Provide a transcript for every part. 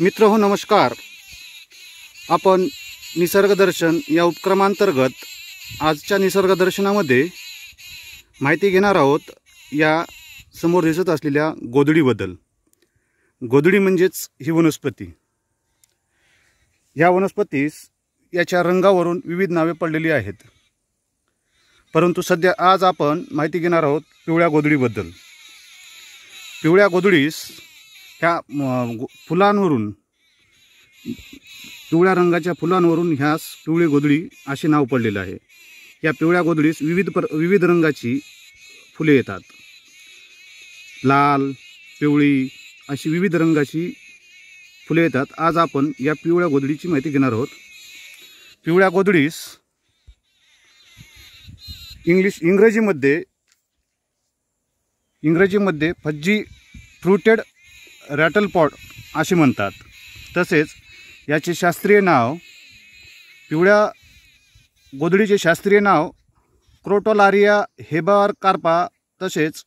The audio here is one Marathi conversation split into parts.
मित्र हो नमस्कार आपण निसर्गदर्शन या उपक्रमांतर्गत आजच्या निसर्गदर्शनामध्ये माहिती घेणार आहोत या समोर दिसत असलेल्या गोधडीबद्दल गोधडी म्हणजेच ही वनस्पती या वनस्पतीस याच्या रंगावरून विविध नावे पडलेली आहेत परंतु सध्या आज आपण माहिती घेणार आहोत पिवळ्या गोधडीबद्दल पिवळ्या गोधडीस ह्या फुलांवरून पिवळ्या रंगाच्या फुलांवरून ह्यास पिवळी गोधडी असे नाव पडलेलं आहे या पिवळ्या गोधडीस विविध प्र विविध रंगाची फुले येतात लाल पिवळी अशी विविध रंगाची फुले येतात आज आपण या पिवळ्या गोधडीची माहिती घेणार आहोत पिवळ्या गोधडीस इंग्लिश इंग्रजीमध्ये इंग्रजीमध्ये फज्जी फ्रुटेड रॅटल पॉट असे म्हणतात तसेच याचे शास्त्रीय नाव पिवळ्या गोधडीचे शास्त्रीय नाव क्रोटोलारिया हेबार कार्पा तसेच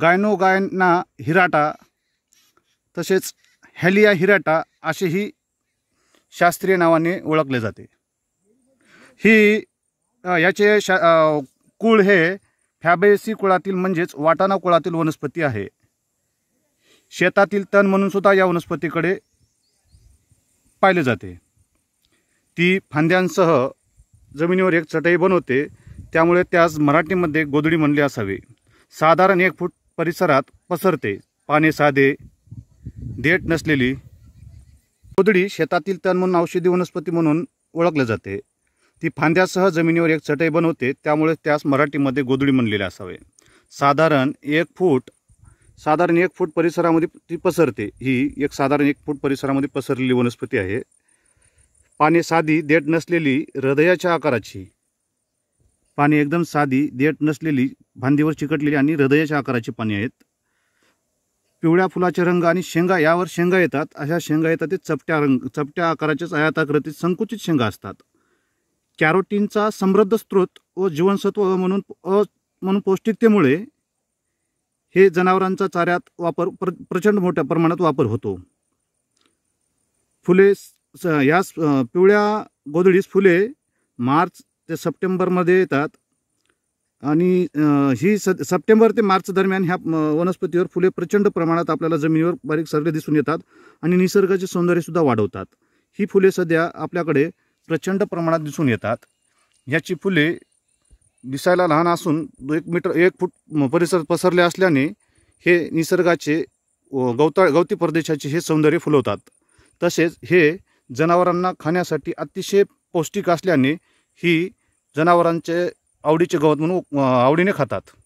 गायनो गायना हिराटा तसेच हॅलिया हिराटा असेही शास्त्रीय नावाने ओळखले जाते ही याचे शा कुळ हे फॅबेसी कुळातील म्हणजेच वाटाणा कुळातील वनस्पती आहे शेतातील तण म्हणून सुद्धा या वनस्पतीकडे पाहिले जाते ती फांद्यांसह जमिनीवर एक चटई बनवते त्यामुळे त्यास मराठीमध्ये गोधडी म्हणले असावे साधारण एक फूट परिसरात पसरते पाने साधे देठ नसलेली गोधडी शेतातील तण म्हणून औषधी वनस्पती म्हणून ओळखले जाते ती फांद्यासह जमिनीवर एक चटई बनवते त्यामुळे त्यास मराठीमध्ये गोधडी म्हणलेले असावे साधारण एक फूट साधारण एक फूट परिसरामध्ये ती पसरते ही एक साधारण एक फूट परिसरामध्ये पसरलेली वनस्पती आहे पाने साधी देट नसलेली हृदयाच्या आकाराची पाने एकदम साधी देट नसलेली भांदीवर चिकटलेली आणि हृदयाच्या आकाराची पाने आहेत पिवळ्या फुलाचे रंग आणि शेंगा यावर शेंगा येतात अशा शेंगा येतात ते चपट्या रंग चपट्या आकाराच्याच आयाताकृतीत संकुचित शेंगा असतात कॅरोटीनचा समृद्ध स्रोत व जीवनसत्व म्हणून अ म्हणून पौष्टिकतेमुळे हे जनावरांचा चाऱ्यात वापर प्र प्रचंड मोठ्या प्रमाणात वापर होतो फुले या पिवळ्या गोधडीस फुले मार्च ते सप्टेंबरमध्ये येतात आणि ही स सप्टेंबर ते मार्च दरम्यान ह्या वनस्पतीवर फुले प्रचंड प्रमाणात आपल्याला जमिनीवर बारीक सारखे दिसून येतात आणि निसर्गाचे सौंदर्यसुद्धा वाढवतात ही फुले सध्या आपल्याकडे प्रचंड प्रमाणात दिसून येतात ह्याची फुले दिसायला लहान असून एक मीटर एक फूट परिसर पसरले असल्याने हे निसर्गाचे गवताळ गवती प्रदेशाचे हे सौंदर्य फुलवतात तसेच हे जनावरांना खाण्यासाठी अतिशय पौष्टिक असल्याने ही जनावरांचे आवडीचे गवत म्हणून आवडीने खातात